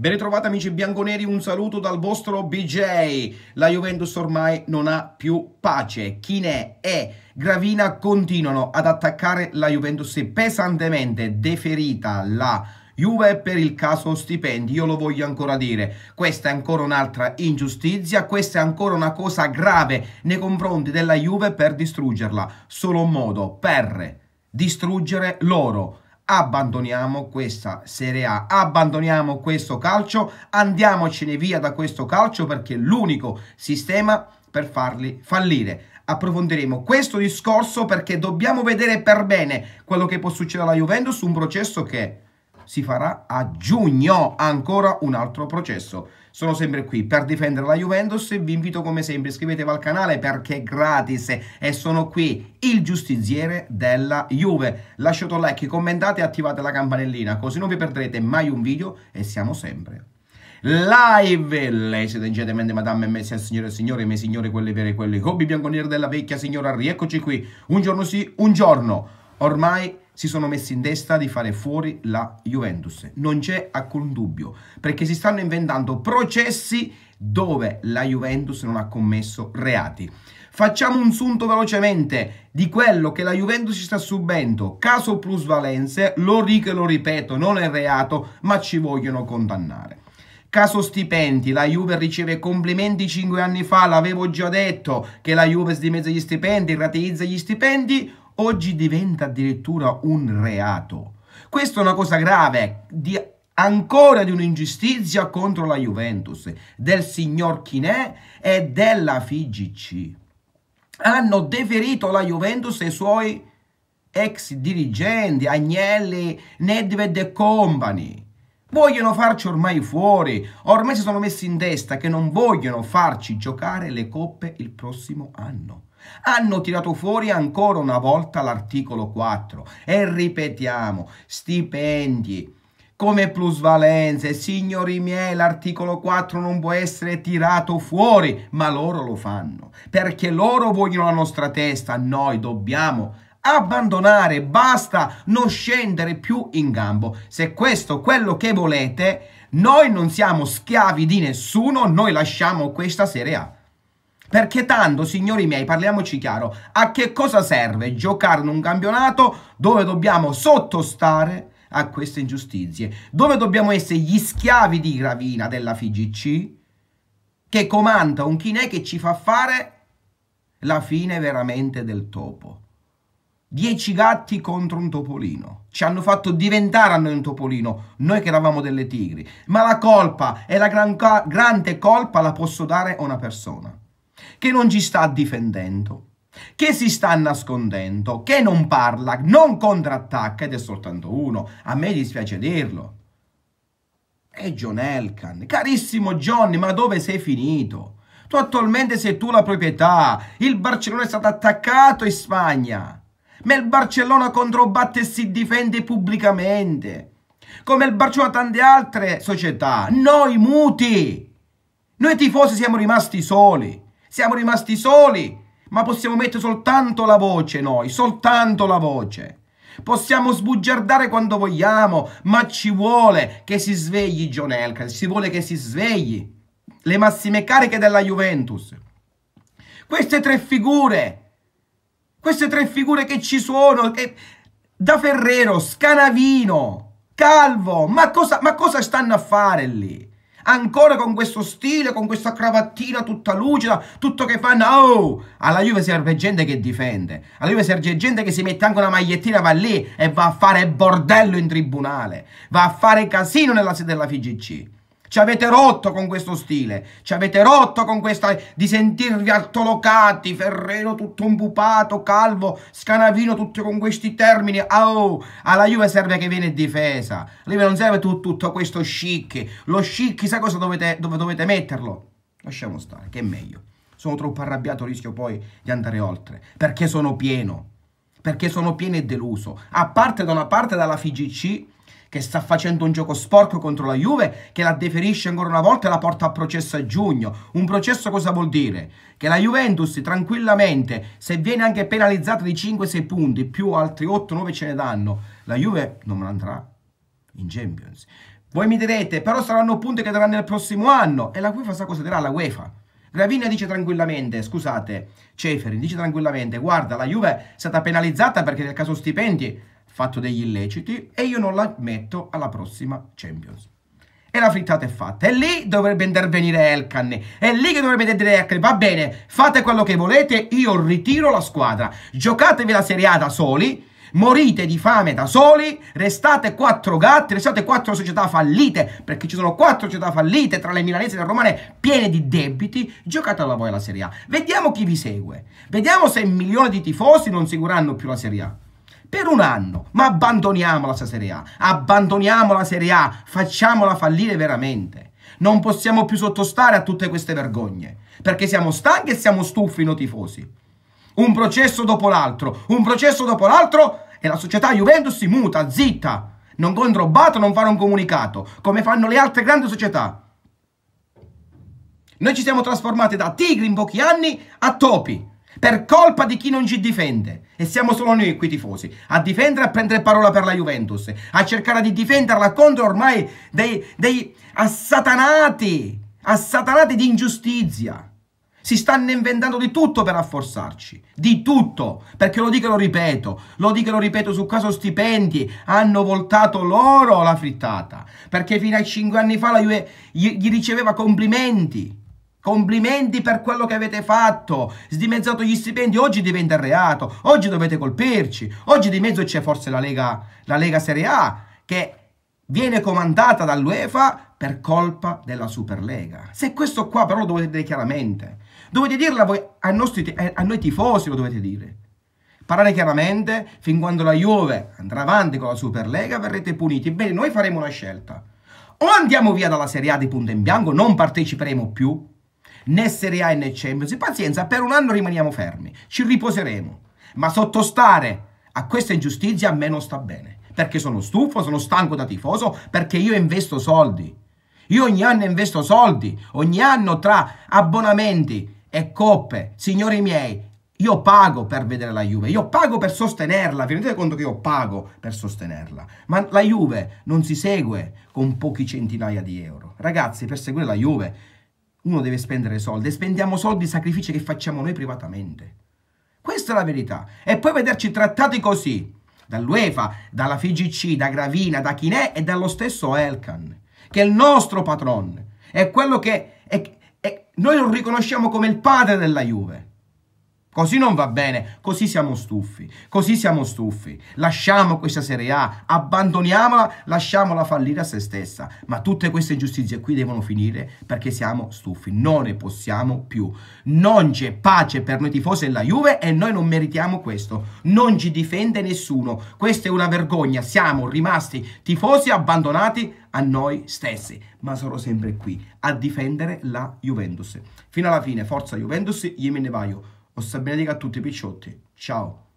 Ben ritrovati amici bianconeri, un saluto dal vostro BJ. La Juventus ormai non ha più pace. Chinè e Gravina continuano ad attaccare la Juventus pesantemente deferita la Juve per il caso stipendi, io lo voglio ancora dire, questa è ancora un'altra ingiustizia, questa è ancora una cosa grave nei confronti della Juve per distruggerla, solo un modo per distruggere loro abbandoniamo questa Serie A, abbandoniamo questo calcio, andiamocene via da questo calcio perché è l'unico sistema per farli fallire. Approfondiremo questo discorso perché dobbiamo vedere per bene quello che può succedere alla Juventus, un processo che si farà a giugno ancora un altro processo. Sono sempre qui per difendere la Juventus e vi invito come sempre iscrivetevi al canale perché è gratis e sono qui il giustiziere della Juve. Lasciate un like, commentate e attivate la campanellina così non vi perderete mai un video e siamo sempre live. Lei siete ingentemente, madame, messia, signore e signori, miei signori, quelli veri e quelli. Hobby bianco della vecchia signora, rieccoci qui. Un giorno sì, un giorno. Ormai si sono messi in testa di fare fuori la Juventus. Non c'è alcun dubbio, perché si stanno inventando processi dove la Juventus non ha commesso reati. Facciamo un sunto velocemente di quello che la Juventus sta subendo. Caso plusvalenze, lo dico e lo ripeto, non è reato, ma ci vogliono condannare. Caso stipendi, la Juve riceve complimenti 5 anni fa, l'avevo già detto che la Juve si dimezza gli stipendi, rateizza gli stipendi, oggi diventa addirittura un reato. Questa è una cosa grave, di, ancora di un'ingiustizia contro la Juventus, del signor Chinè e della FIGC. Hanno deferito la Juventus e i suoi ex dirigenti, Agnelli, Nedved e compagni Vogliono farci ormai fuori, ormai si sono messi in testa che non vogliono farci giocare le coppe il prossimo anno. Hanno tirato fuori ancora una volta l'articolo 4 e ripetiamo, stipendi come plusvalenze, signori miei, l'articolo 4 non può essere tirato fuori, ma loro lo fanno, perché loro vogliono la nostra testa, noi dobbiamo abbandonare, basta non scendere più in gambo. Se questo è quello che volete, noi non siamo schiavi di nessuno, noi lasciamo questa Serie A. Perché tanto, signori miei, parliamoci chiaro, a che cosa serve giocare in un campionato dove dobbiamo sottostare a queste ingiustizie, dove dobbiamo essere gli schiavi di Gravina della FIGC che comanda un chinè che ci fa fare la fine veramente del topo. Dieci gatti contro un topolino. Ci hanno fatto diventare a noi un topolino, noi che eravamo delle tigri. Ma la colpa e la gran, grande colpa la posso dare a una persona che non ci sta difendendo, che si sta nascondendo, che non parla, non contrattacca ed è soltanto uno. A me dispiace dirlo. È John Elkan. Carissimo Johnny, ma dove sei finito? Tu attualmente sei tu la proprietà. Il Barcellona è stato attaccato in Spagna. Ma il Barcellona controbatte e si difende pubblicamente. Come il Barcellona tante altre società. Noi muti. Noi tifosi siamo rimasti soli. Siamo rimasti soli. Ma possiamo mettere soltanto la voce noi. Soltanto la voce. Possiamo sbugiardare quando vogliamo, ma ci vuole che si svegli John Elkan, ci vuole che si svegli le massime cariche della Juventus. Queste tre figure queste tre figure che ci sono, che... da Ferrero, Scanavino, Calvo, ma cosa, ma cosa stanno a fare lì? Ancora con questo stile, con questa cravattina tutta lucida, tutto che fanno, oh! Alla Juve serve gente che difende, alla Juve serve gente che si mette anche una magliettina, va lì e va a fare bordello in tribunale, va a fare casino nella sede della FIGC. Ci avete rotto con questo stile, ci avete rotto con questa di sentirvi altolocati, Ferrero tutto impupato, Calvo, Scanavino tutto con questi termini. Oh, alla Juve serve che viene difesa. La non serve tu, tutto questo chic. Lo chic, chissà cosa dovete, dove dovete metterlo. Lasciamo stare, che è meglio. Sono troppo arrabbiato, rischio poi di andare oltre, perché sono pieno. Perché sono pieno e deluso. A parte da una parte dalla FIGC che sta facendo un gioco sporco contro la Juve, che la deferisce ancora una volta e la porta a processo a giugno. Un processo cosa vuol dire? Che la Juventus tranquillamente, se viene anche penalizzata di 5-6 punti, più altri 8-9 ce ne danno, la Juve non andrà in Champions. Voi mi direte, però saranno punti che daranno nel prossimo anno. E la UEFA sa cosa dirà la UEFA. Gravina dice tranquillamente, scusate, Ceferin dice tranquillamente, guarda, la Juve è stata penalizzata perché nel caso stipendi fatto degli illeciti e io non la metto alla prossima Champions. E la frittata è fatta. E lì dovrebbe intervenire Elkan. È lì che dovrebbe dire Elkan. Ecco, va bene, fate quello che volete, io ritiro la squadra. Giocatevi la Serie A da soli. Morite di fame da soli, restate quattro gatti, restate quattro società fallite, perché ci sono quattro società fallite tra le milanesi e le romane piene di debiti, giocatela voi la Serie A. Vediamo chi vi segue. Vediamo se milioni di tifosi non seguiranno più la Serie A per un anno, ma abbandoniamo la Serie A, abbandoniamo la Serie A, facciamola fallire veramente. Non possiamo più sottostare a tutte queste vergogne, perché siamo stanchi e siamo stufi noi tifosi. Un processo dopo l'altro, un processo dopo l'altro e la società Juventus si muta, zitta. Non controbato, non fare un comunicato, come fanno le altre grandi società. Noi ci siamo trasformati da tigri in pochi anni a topi per colpa di chi non ci difende. E siamo solo noi qui tifosi, a difendere e a prendere parola per la Juventus, a cercare di difenderla contro ormai dei, dei assatanati, assatanati di ingiustizia. Si stanno inventando di tutto per rafforzarci, di tutto, perché lo dico e lo ripeto, lo dico e lo ripeto su caso stipendi, hanno voltato loro la frittata, perché fino a 5 anni fa la Juve gli riceveva complimenti, Complimenti per quello che avete fatto, sdimezzato gli stipendi, oggi diventa reato, oggi dovete colpirci, oggi di mezzo c'è forse la Lega, la Lega Serie A che viene comandata dall'UEFA per colpa della Superlega. Se questo qua però lo dovete dire chiaramente, dovete dirlo a, voi, a, nostri, a noi tifosi, lo dovete dire. Parlare chiaramente, fin quando la Juve andrà avanti con la Superlega verrete puniti. Bene, noi faremo una scelta. O andiamo via dalla Serie A di punto in bianco, non parteciperemo più, né Serie A né Champions. Pazienza, per un anno rimaniamo fermi, ci riposeremo. Ma sottostare a questa ingiustizia a me non sta bene, perché sono stufo, sono stanco da tifoso, perché io investo soldi. Io ogni anno investo soldi, ogni anno tra abbonamenti e coppe, signori miei, io pago per vedere la Juve, io pago per sostenerla, vi rendete conto che io pago per sostenerla, ma la Juve non si segue con pochi centinaia di euro. Ragazzi, per seguire la Juve uno deve spendere soldi e spendiamo soldi in sacrifici che facciamo noi privatamente. Questa è la verità. E poi vederci trattati così dall'UEFA, dalla FIGC, da Gravina, da Chinè e dallo stesso Elkan, che è il nostro patron, è quello che è, è, noi lo riconosciamo come il padre della Juve. Così non va bene, così siamo stufi, così siamo stufi. Lasciamo questa Serie A, abbandoniamola, lasciamola fallire a se stessa. Ma tutte queste ingiustizie qui devono finire perché siamo stufi, non ne possiamo più. Non c'è pace per noi tifosi della Juve e noi non meritiamo questo. Non ci difende nessuno, questa è una vergogna, siamo rimasti tifosi abbandonati a noi stessi, ma sarò sempre qui a difendere la Juventus. Fino alla fine, forza Juventus, io me ne vaio ho stabilito a tutti i picciotti. Ciao!